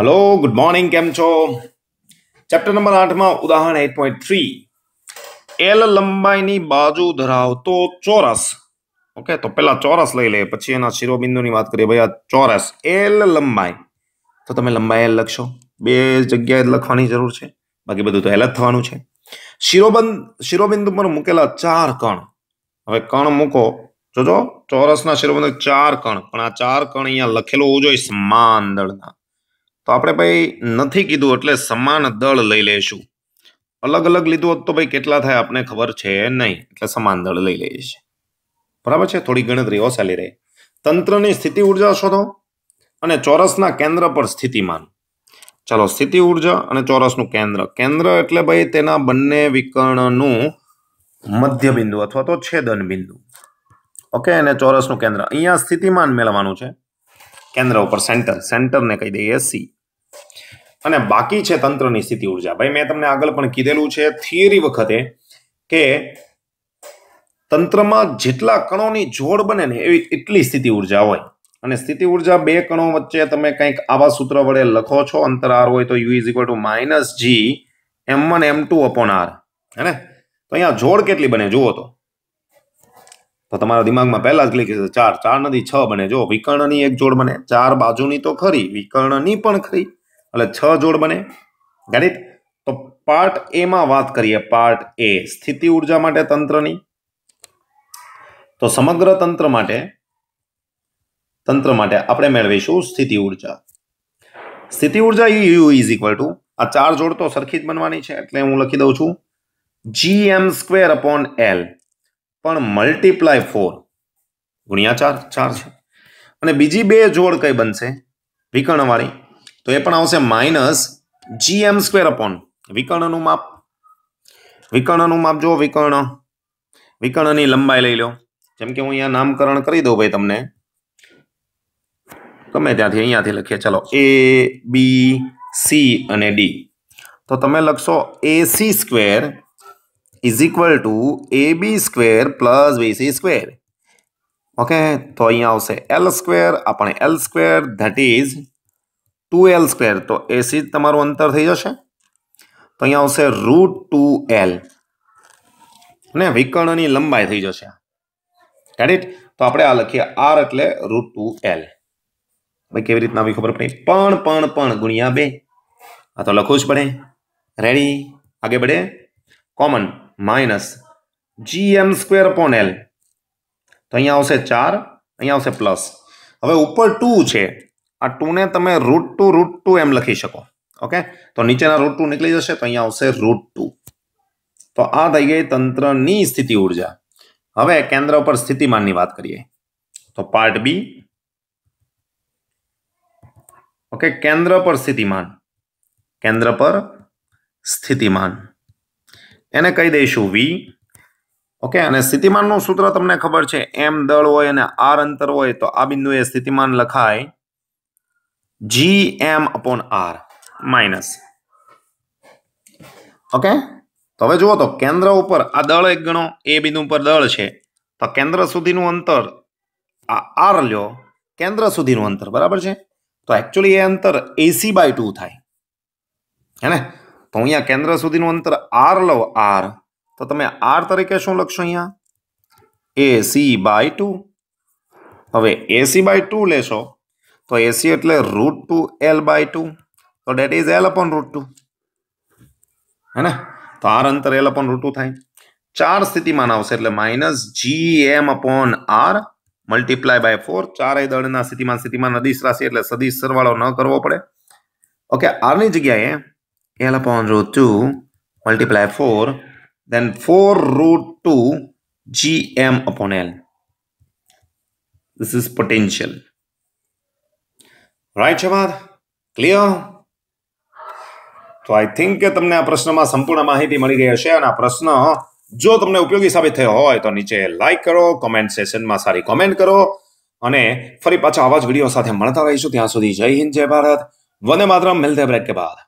Hello good morning કેમ છો chapter number આઠમાં ઉદાહરણ એટ પોઈન્ટ થ્રી એલ લંબાઈની બાજુ ધરાવતો ચોરસ ઓકે તો પહેલા ચોરસ લઈ લે પછી એના શિરોબિંદુની વાત કરીએ ભાઈ આ ચોરસ એલ લંબાઈ તો તમે લંબાઈ એલ લખશો બે જગ્યાએ લખવાની જરૂર છે બાકી બધું તો એલ જ થવાનું છે શિરોબંદ શિરોબિંદુ પર મૂકેલા ચાર કણ હવે કણ મૂકો જોજો ચોરસના શિરોબિંદુ ચાર કણ પણ આ ચાર કણ અહીંયા લખેલું હોવું જોઈએ સમાન દળના તો આપણે ભાઈ નથી કીધું એટલે સમાન દળ લઈ લઈશું અલગ અલગ લીધું હોત તો ભાઈ કેટલા થાય આપણને ખબર છે નહીં એટલે સમાન દળ લઈ લઈએ છીએ બરાબર છે થોડી ગણતરી ઓસાલી રહે તંત્રની સ્થિતિ ઉર્જા શોધો અને ચોરસના કેન્દ્ર પર સ્થિતિમાન ચાલો સ્થિતિ ઉર્જા અને ચોરસનું કેન્દ્ર કેન્દ્ર એટલે ભાઈ તેના બંને વિકર્ણનું મધ્ય બિંદુ અથવા તો છેદન બિંદુ ઓકે અને ચોરસનું કેન્દ્ર અહીંયા સ્થિતિમાન મેળવવાનું છે કેન્દ્ર ઉપર સેન્ટર સેન્ટરને કહી દઈએ સી અને બાકી છે તંત્રની સ્થિતિ ઉર્જા ભાઈ મેં તમને આગળ પણ કીધેલું છે થિયરી વખતે કે તંત્રમાં જેટલા કણોની જોડ બને ને એવી એટલી સ્થિતિ ઉર્જા હોય અને સ્થિતિ ઉર્જા બે કણો વચ્ચે તમે કંઈક આવા સૂત્ર વડે લખો છો અંતર આર હોય તો U is equal to minus G M one M two upon R હે તો અહીંયા જોડ કેટલી બને જુઓ તો તો તમારા દિમાગમાં પહેલા જ ક્લિક ચાર ચાર નથી છ બને જો વિકર્ણની એક જોડ બને ચાર બાજુની તો ખરી વિકર્ણની પણ ખરી એટલે છ જોડ બને ગણિત તો પાર્ટ એમાં વાત કરીએ પાર્ટ એ સ્થિતિ ઉર્જા માટે તંત્રની તો સમગ્ર તંત્ર માટે તંત્ર માટે આપણે મેળવીશું સ્થિતિ ઉર્જા સ્થિતિ ઉર્જા યુ ઇઝ ઇક્વલ ટુ આ ચાર જોડ તો સરખી જ બનવાની છે એટલે હું લખી દઉં છું G M square upon L પણ મલ્ટીપ્લાય ફોર ગુણ્યા ચાર ચાર છે અને બીજી બે જોડ કઈ બનશે વિકર્ણવાળી તો એ પણ આવશે minus G M square upon વિકર્ણનું માપ વિકર્ણનું માપ જુઓ વિકર્ણ વિકર્ણની લંબાઈ લઈ લો જેમ કે હું અહીંયા નામકરણ કરી દઉં ભાઈ તમને તમે ત્યાંથી અહીંયાથી લખીએ ચલો એ બી સી અને ડી તો તમે લખશો A C square is equal to A B square plus B C square okay તો અહીંયા આવશે એલ સ્ક્વેર આપણે L square that is two L square તો એસી તમારું અંતર થઈ જશે તો અહીંયા આવશે રૂટ ટુ એલ ને વિકર્ણની લંબાઈ થઈ જશે કેડિટ તો આપણે આ લખીએ આર એટલે રૂટ ટુ એલ ભાઈ કેવી રીતના આવી ખબર પડે પણ પણ પણ ગુણ્યા બે આ તો લખવું જ પડે રેડી આગે બડે common minus G M square upon L તો અહીંયા આવશે ચાર અહીંયા આવશે પ્લસ હવે ઉપર ટુ છે આ ટુને તમે root two root two M લખી શકો ઓકે તો નીચેના રૂટ ટુ નીકળી જશે તો અહીંયા આવશે રૂટ ટુ તો આ થઈ ગઈ તંત્રની સ્થિતિ ઉર્જા હવે કેન્દ્ર પર સ્થિતિમાનની વાત કરીએ તો પાર્ટ બી ઓકે કેન્દ્ર પર સ્થિતિમાન કેન્દ્ર પર સ્થિતિમાન એને કહી દઈશું વી ઓકે અને સ્થિતિમાનનું સૂત્ર તમને ખબર છે એમ દળ હોય અને આર અંતર હોય તો આ બિંદુએ સ્થિતિમાન લખાય gm upon R minus okay તો હવે જુઓ તો કેન્દ્ર ઉપર આ દળ એક ગણો એ બિંદુ ઉપર દળ છે તો કેન્દ્ર સુધીનું અંતર આ આર લ્યો કેન્દ્ર સુધીનું અંતર બરાબર છે તો એકચ્યુઅલી એ અંતર એસી બાય ટુ થાય હે તો અહીંયા કેન્દ્ર સુધીનું અંતર આર લો આર તો તમે આર તરીકે શું લખશો અહીંયા એસી બાય ટુ હવે એસી બાય ટુ લેશો તો એસી એટલે root two L by two તો that is L upon root two હે ને તો આર અંતર એલ અપોન રૂટ ટુ થાય ચાર સ્થિતિમાન આવશે એટલે minus G M upon R multiply by four ચારેય દળના સ્થિતિમાન સ્થિતિમાન અદિશ રાશિ એટલે સદિશ સરવાળો ન કરવો પડે ઓકે આરની જગ્યાએ L upon root two multiply four four root two G M upon L This is potential. Right શબાદ ક્લિયર તો આઈ થિંક કે તમને આ પ્રશ્નમાં સંપૂર્ણ માહિતી મળી ગઈ હશે અને આ પ્રશ્ન જો તમને ઉપયોગી સાબિત થયો હોય તો નીચે લાઈક કરો કોમેન્ટ સેશનમાં સારી કોમેન્ટ કરો અને ફરી પાછા આવા જ વિડીયો સાથે મળતા રહીશું ત્યાં સુધી જય હિન્દ જય ભારત વંદે માતરમ મિલતે બ્રેક કે બાદ